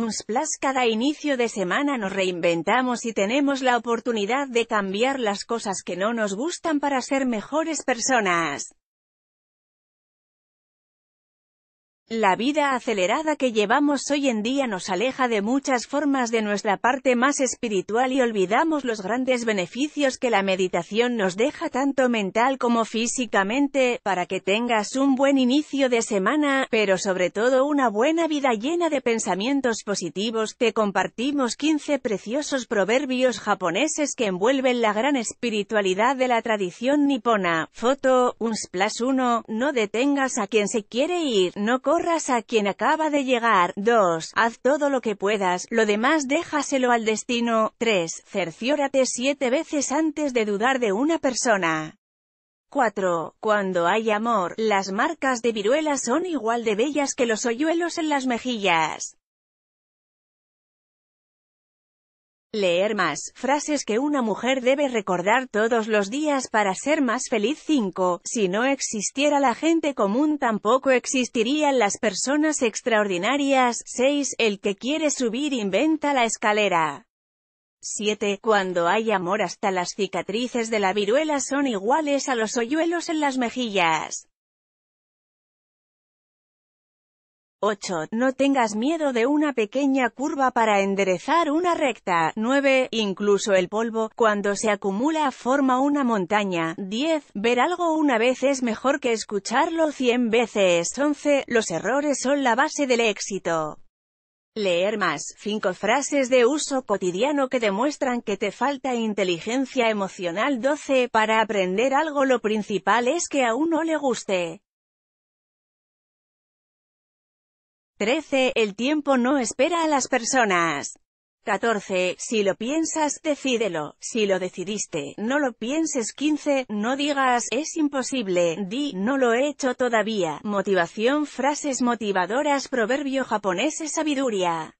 un splash cada inicio de semana nos reinventamos y tenemos la oportunidad de cambiar las cosas que no nos gustan para ser mejores personas. La vida acelerada que llevamos hoy en día nos aleja de muchas formas de nuestra parte más espiritual y olvidamos los grandes beneficios que la meditación nos deja tanto mental como físicamente, para que tengas un buen inicio de semana, pero sobre todo una buena vida llena de pensamientos positivos, te compartimos 15 preciosos proverbios japoneses que envuelven la gran espiritualidad de la tradición nipona. Foto, un splash 1, no detengas a quien se quiere ir, no a quien acaba de llegar. 2. Haz todo lo que puedas, lo demás déjaselo al destino. 3. Cerciórate siete veces antes de dudar de una persona. 4. Cuando hay amor, las marcas de viruela son igual de bellas que los hoyuelos en las mejillas. Leer más. Frases que una mujer debe recordar todos los días para ser más feliz 5. Si no existiera la gente común tampoco existirían las personas extraordinarias. 6. El que quiere subir inventa la escalera. 7. Cuando hay amor hasta las cicatrices de la viruela son iguales a los hoyuelos en las mejillas. 8. No tengas miedo de una pequeña curva para enderezar una recta. 9. Incluso el polvo, cuando se acumula, forma una montaña. 10. Ver algo una vez es mejor que escucharlo 100 veces. 11. Los errores son la base del éxito. Leer más. 5 frases de uso cotidiano que demuestran que te falta inteligencia emocional. 12. Para aprender algo lo principal es que a uno le guste. 13. El tiempo no espera a las personas. 14. Si lo piensas, decídelo. Si lo decidiste, no lo pienses. 15. No digas, es imposible. Di, no lo he hecho todavía. Motivación, frases motivadoras, proverbio japonés, sabiduría.